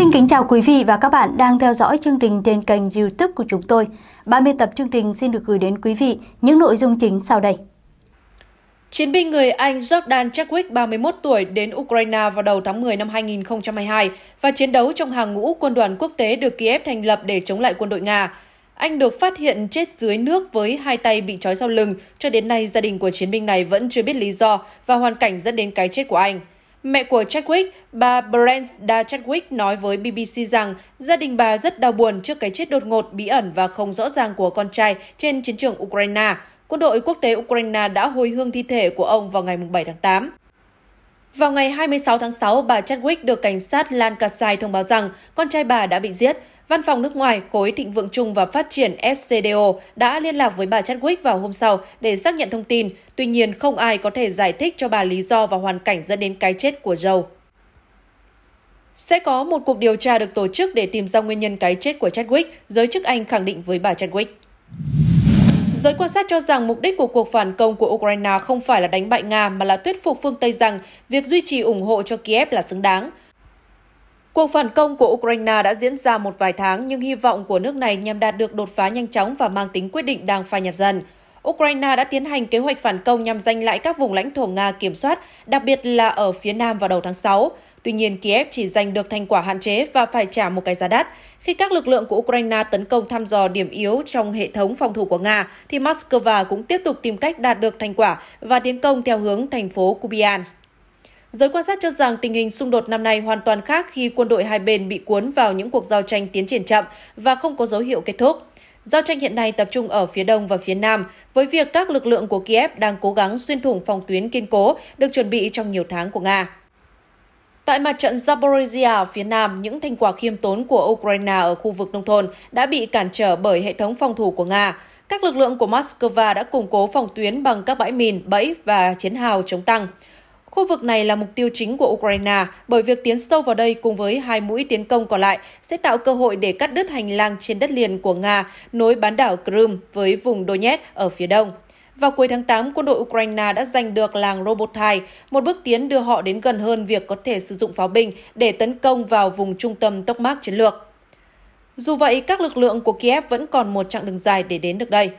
Xin kính chào quý vị và các bạn đang theo dõi chương trình trên kênh youtube của chúng tôi. Ban biên tập chương trình xin được gửi đến quý vị những nội dung chính sau đây. Chiến binh người Anh Jordan Chadwick, 31 tuổi, đến Ukraine vào đầu tháng 10 năm 2022 và chiến đấu trong hàng ngũ quân đoàn quốc tế được Kiev thành lập để chống lại quân đội Nga. Anh được phát hiện chết dưới nước với hai tay bị trói sau lưng. Cho đến nay, gia đình của chiến binh này vẫn chưa biết lý do và hoàn cảnh dẫn đến cái chết của anh. Mẹ của Chadwick, bà Brenda Chadwick nói với BBC rằng gia đình bà rất đau buồn trước cái chết đột ngột, bí ẩn và không rõ ràng của con trai trên chiến trường Ukraine. Quân đội quốc tế Ukraine đã hồi hương thi thể của ông vào ngày 7 tháng 8. Vào ngày 26 tháng 6, bà Chadwick được cảnh sát Lancashire thông báo rằng con trai bà đã bị giết. Văn phòng nước ngoài khối thịnh vượng chung và phát triển FCDO đã liên lạc với bà Chadwick vào hôm sau để xác nhận thông tin, tuy nhiên không ai có thể giải thích cho bà lý do và hoàn cảnh dẫn đến cái chết của Joe. Sẽ có một cuộc điều tra được tổ chức để tìm ra nguyên nhân cái chết của Chadwick, giới chức Anh khẳng định với bà Chadwick. Giới quan sát cho rằng mục đích của cuộc phản công của Ukraine không phải là đánh bại Nga mà là thuyết phục phương Tây rằng việc duy trì ủng hộ cho Kiev là xứng đáng. Cuộc phản công của Ukraine đã diễn ra một vài tháng nhưng hy vọng của nước này nhằm đạt được đột phá nhanh chóng và mang tính quyết định đang phai nhạt dần. Ukraine đã tiến hành kế hoạch phản công nhằm giành lại các vùng lãnh thổ Nga kiểm soát, đặc biệt là ở phía Nam vào đầu tháng 6. Tuy nhiên, Kiev chỉ giành được thành quả hạn chế và phải trả một cái giá đắt. Khi các lực lượng của Ukraine tấn công thăm dò điểm yếu trong hệ thống phòng thủ của Nga, thì Moscow cũng tiếp tục tìm cách đạt được thành quả và tiến công theo hướng thành phố Kupiansk. Giới quan sát cho rằng tình hình xung đột năm nay hoàn toàn khác khi quân đội hai bên bị cuốn vào những cuộc giao tranh tiến triển chậm và không có dấu hiệu kết thúc. Giao tranh hiện nay tập trung ở phía đông và phía nam, với việc các lực lượng của Kiev đang cố gắng xuyên thủng phòng tuyến kiên cố được chuẩn bị trong nhiều tháng của Nga. Tại mặt trận Zaporizhia ở phía nam, những thành quả khiêm tốn của Ukraine ở khu vực nông thôn đã bị cản trở bởi hệ thống phòng thủ của Nga. Các lực lượng của Moscow đã củng cố phòng tuyến bằng các bãi mìn, bẫy và chiến hào chống tăng. Khu vực này là mục tiêu chính của Ukraine bởi việc tiến sâu vào đây cùng với hai mũi tiến công còn lại sẽ tạo cơ hội để cắt đứt hành lang trên đất liền của Nga nối bán đảo Crimea với vùng Donetsk ở phía đông. Vào cuối tháng 8, quân đội Ukraine đã giành được làng Robotai, một bước tiến đưa họ đến gần hơn việc có thể sử dụng pháo binh để tấn công vào vùng trung tâm tốc mác chiến lược. Dù vậy, các lực lượng của Kiev vẫn còn một chặng đường dài để đến được đây.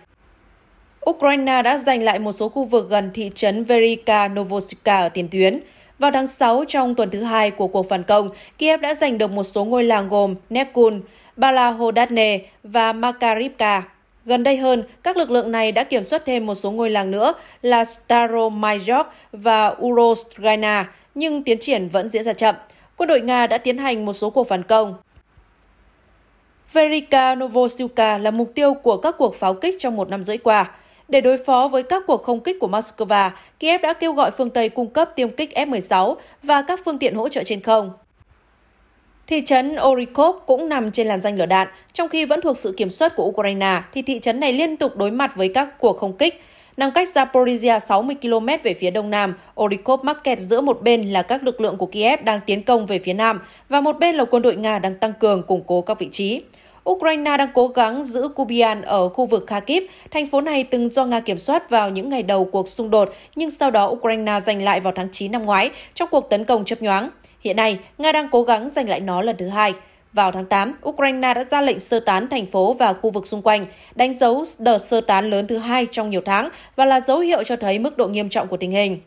Ukraine đã giành lại một số khu vực gần thị trấn Verika Novosilka ở tiền tuyến. Vào tháng 6 trong tuần thứ hai của cuộc phản công, Kiev đã giành được một số ngôi làng gồm Nekun, Balahodatne và Makarivka. Gần đây hơn, các lực lượng này đã kiểm soát thêm một số ngôi làng nữa là Staromajor và Urostrana, nhưng tiến triển vẫn diễn ra chậm. Quân đội Nga đã tiến hành một số cuộc phản công. Verika Novosilka là mục tiêu của các cuộc pháo kích trong một năm rưỡi qua. Để đối phó với các cuộc không kích của Moscow, Kiev đã kêu gọi phương Tây cung cấp tiêm kích F-16 và các phương tiện hỗ trợ trên không. Thị trấn Orikov cũng nằm trên làn danh lửa đạn, trong khi vẫn thuộc sự kiểm soát của Ukraine, thì thị trấn này liên tục đối mặt với các cuộc không kích. Nằm cách Zaporizhia 60 km về phía đông nam, Orikov mắc kẹt giữa một bên là các lực lượng của Kiev đang tiến công về phía nam và một bên là quân đội Nga đang tăng cường củng cố các vị trí. Ukraine đang cố gắng giữ Kubian ở khu vực Kharkiv, thành phố này từng do Nga kiểm soát vào những ngày đầu cuộc xung đột, nhưng sau đó Ukraine giành lại vào tháng 9 năm ngoái trong cuộc tấn công chấp nhoáng. Hiện nay, Nga đang cố gắng giành lại nó lần thứ hai. Vào tháng 8, Ukraine đã ra lệnh sơ tán thành phố và khu vực xung quanh, đánh dấu đợt sơ tán lớn thứ hai trong nhiều tháng và là dấu hiệu cho thấy mức độ nghiêm trọng của tình hình.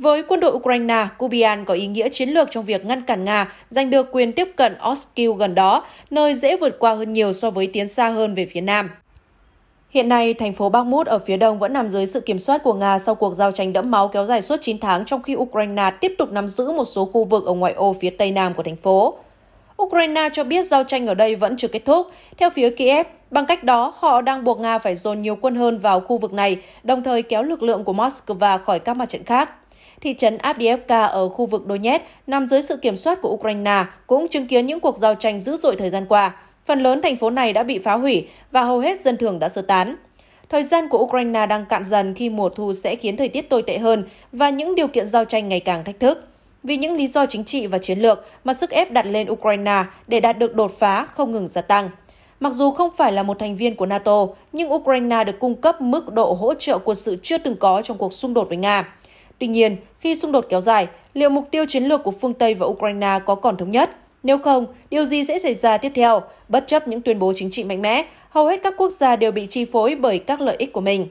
Với quân đội Ukraine, Kubian có ý nghĩa chiến lược trong việc ngăn cản Nga giành được quyền tiếp cận Oskill gần đó, nơi dễ vượt qua hơn nhiều so với tiến xa hơn về phía Nam. Hiện nay, thành phố Bakhmut ở phía đông vẫn nằm dưới sự kiểm soát của Nga sau cuộc giao tranh đẫm máu kéo dài suốt 9 tháng trong khi Ukraine tiếp tục nắm giữ một số khu vực ở ngoại ô phía tây nam của thành phố. Ukraine cho biết giao tranh ở đây vẫn chưa kết thúc. Theo phía Kiev, bằng cách đó, họ đang buộc Nga phải dồn nhiều quân hơn vào khu vực này, đồng thời kéo lực lượng của Moscow khỏi các mặt trận khác. Thị trấn Avdiivka ở khu vực Donetsk nằm dưới sự kiểm soát của Ukraine cũng chứng kiến những cuộc giao tranh dữ dội thời gian qua. Phần lớn thành phố này đã bị phá hủy và hầu hết dân thường đã sơ tán. Thời gian của Ukraine đang cạn dần khi mùa thu sẽ khiến thời tiết tồi tệ hơn và những điều kiện giao tranh ngày càng thách thức. Vì những lý do chính trị và chiến lược mà sức ép đặt lên Ukraine để đạt được đột phá không ngừng gia tăng. Mặc dù không phải là một thành viên của NATO, nhưng Ukraine được cung cấp mức độ hỗ trợ quân sự chưa từng có trong cuộc xung đột với Nga. Tuy nhiên, khi xung đột kéo dài, liệu mục tiêu chiến lược của phương Tây và Ukraine có còn thống nhất? Nếu không, điều gì sẽ xảy ra tiếp theo? Bất chấp những tuyên bố chính trị mạnh mẽ, hầu hết các quốc gia đều bị chi phối bởi các lợi ích của mình.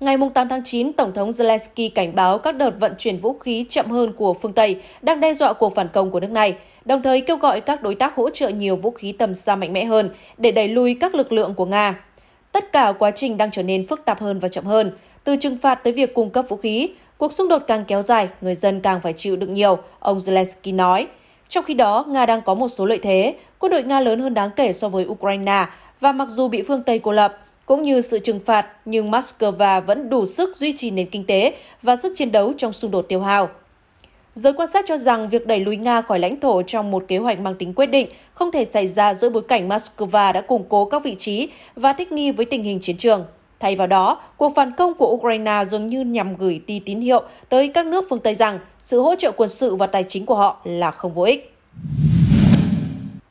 Ngày 8 tháng 9, Tổng thống Zelensky cảnh báo các đợt vận chuyển vũ khí chậm hơn của phương Tây đang đe dọa cuộc phản công của nước này, đồng thời kêu gọi các đối tác hỗ trợ nhiều vũ khí tầm xa mạnh mẽ hơn để đẩy lùi các lực lượng của Nga. Tất cả quá trình đang trở nên phức tạp hơn và chậm hơn. Từ trừng phạt tới việc cung cấp vũ khí, cuộc xung đột càng kéo dài, người dân càng phải chịu đựng nhiều, ông Zelensky nói. Trong khi đó, Nga đang có một số lợi thế, quân đội Nga lớn hơn đáng kể so với Ukraine và mặc dù bị phương Tây cô lập, cũng như sự trừng phạt, nhưng Moscow vẫn đủ sức duy trì nền kinh tế và sức chiến đấu trong xung đột tiêu hao. Giới quan sát cho rằng việc đẩy lùi Nga khỏi lãnh thổ trong một kế hoạch mang tính quyết định không thể xảy ra giữa bối cảnh Moscow đã củng cố các vị trí và thích nghi với tình hình chiến trường. Thay vào đó, cuộc phản công của Ukraine dường như nhằm gửi đi tín hiệu tới các nước phương Tây rằng sự hỗ trợ quân sự và tài chính của họ là không vô ích.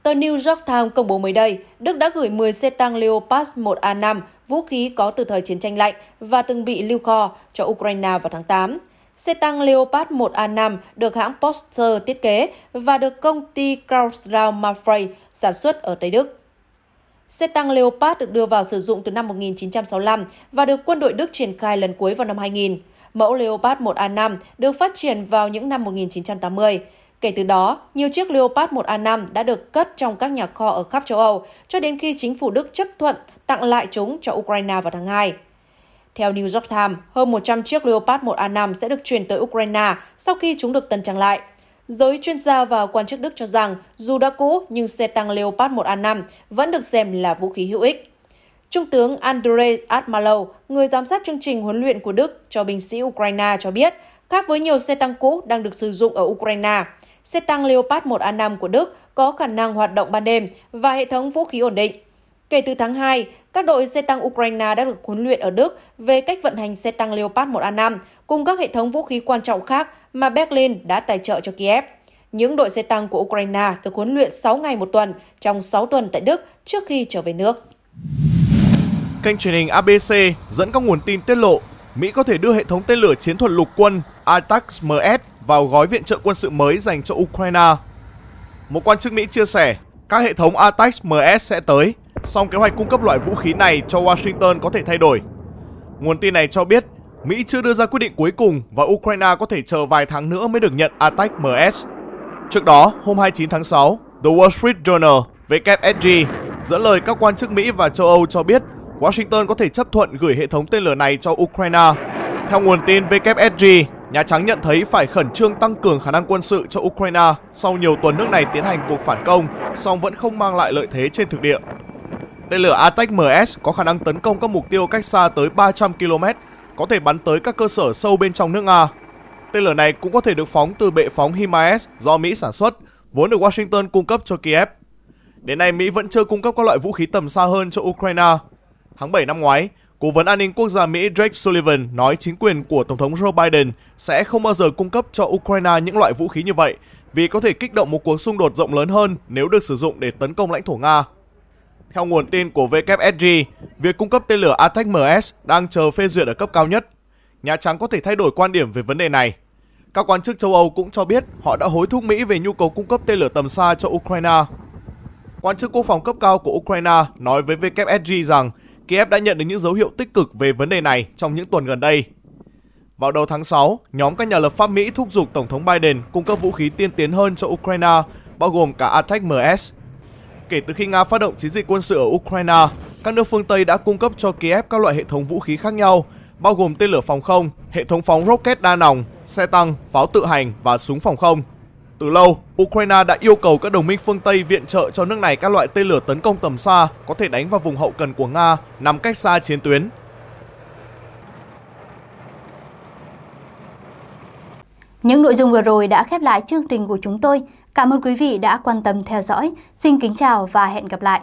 Tờ New York Times công bố mới đây, Đức đã gửi 10 xe tăng Leopard 1A5, vũ khí có từ thời chiến tranh lạnh và từng bị lưu kho cho Ukraine vào tháng 8. Xe tăng Leopard 1A5 được hãng Poster thiết kế và được công ty Krauss-Maffei sản xuất ở Tây Đức. Xe tăng Leopard được đưa vào sử dụng từ năm 1965 và được quân đội Đức triển khai lần cuối vào năm 2000. Mẫu Leopard 1A5 được phát triển vào những năm 1980. Kể từ đó, nhiều chiếc Leopard 1A5 đã được cất trong các nhà kho ở khắp châu Âu cho đến khi chính phủ Đức chấp thuận tặng lại chúng cho Ukraine vào tháng 2. Theo New York Times, hơn 100 chiếc Leopard 1A5 sẽ được chuyển tới Ukraine sau khi chúng được tân trang lại. Giới chuyên gia và quan chức Đức cho rằng dù đã cũ nhưng xe tăng Leopard 1A5 vẫn được xem là vũ khí hữu ích. Trung tướng Andrei Atmalo, người giám sát chương trình huấn luyện của Đức cho binh sĩ Ukraine cho biết, khác với nhiều xe tăng cũ đang được sử dụng ở Ukraine, xe tăng Leopard 1A5 của Đức có khả năng hoạt động ban đêm và hệ thống vũ khí ổn định. Kể từ tháng 2, các đội xe tăng Ukraine đã được huấn luyện ở Đức về cách vận hành xe tăng Leopard 1A5 cùng các hệ thống vũ khí quan trọng khác mà Berlin đã tài trợ cho Kiev. Những đội xe tăng của Ukraine được huấn luyện 6 ngày một tuần trong 6 tuần tại Đức trước khi trở về nước. Kênh truyền hình ABC dẫn các nguồn tin tiết lộ Mỹ có thể đưa hệ thống tên lửa chiến thuật lục quân ATACMS vào gói viện trợ quân sự mới dành cho Ukraine. Một quan chức Mỹ chia sẻ, các hệ thống ATACMS sẽ tới song kế hoạch cung cấp loại vũ khí này cho Washington có thể thay đổi. Nguồn tin này cho biết Mỹ chưa đưa ra quyết định cuối cùng và Ukraine có thể chờ vài tháng nữa mới được nhận Attack MS. Trước đó, hôm 29 tháng 6, The Wall Street Journal WSG dẫn lời các quan chức Mỹ và châu Âu cho biết Washington có thể chấp thuận gửi hệ thống tên lửa này cho Ukraine. Theo nguồn tin WSG, Nhà Trắng nhận thấy phải khẩn trương tăng cường khả năng quân sự cho Ukraine sau nhiều tuần nước này tiến hành cuộc phản công, song vẫn không mang lại lợi thế trên thực địa. Tên lửa Attack MS có khả năng tấn công các mục tiêu cách xa tới 300 km, có thể bắn tới các cơ sở sâu bên trong nước Nga. Tên lửa này cũng có thể được phóng từ bệ phóng HIMARS do Mỹ sản xuất, vốn được Washington cung cấp cho Kiev. Đến nay, Mỹ vẫn chưa cung cấp các loại vũ khí tầm xa hơn cho Ukraine. Tháng 7 năm ngoái, Cố vấn an ninh quốc gia Mỹ Jake Sullivan nói chính quyền của Tổng thống Joe Biden sẽ không bao giờ cung cấp cho Ukraine những loại vũ khí như vậy vì có thể kích động một cuộc xung đột rộng lớn hơn nếu được sử dụng để tấn công lãnh thổ Nga. Theo nguồn tin của WSG, việc cung cấp tên lửa Attack MS đang chờ phê duyệt ở cấp cao nhất. Nhà Trắng có thể thay đổi quan điểm về vấn đề này. Các quan chức châu Âu cũng cho biết họ đã hối thúc Mỹ về nhu cầu cung cấp tên lửa tầm xa cho Ukraine. Quan chức quốc phòng cấp cao của Ukraine nói với WSG rằng Kiev đã nhận được những dấu hiệu tích cực về vấn đề này trong những tuần gần đây. Vào đầu tháng 6, nhóm các nhà lập pháp Mỹ thúc giục Tổng thống Biden cung cấp vũ khí tiên tiến hơn cho Ukraine, bao gồm cả Attack MS Kể từ khi Nga phát động chiến dịch quân sự ở Ukraine, các nước phương Tây đã cung cấp cho Kiev các loại hệ thống vũ khí khác nhau, bao gồm tên lửa phòng không, hệ thống phóng rocket đa nòng, xe tăng, pháo tự hành và súng phòng không. Từ lâu, Ukraine đã yêu cầu các đồng minh phương Tây viện trợ cho nước này các loại tên lửa tấn công tầm xa có thể đánh vào vùng hậu cần của Nga nằm cách xa chiến tuyến. Những nội dung vừa rồi đã khép lại chương trình của chúng tôi. Cảm ơn quý vị đã quan tâm theo dõi. Xin kính chào và hẹn gặp lại.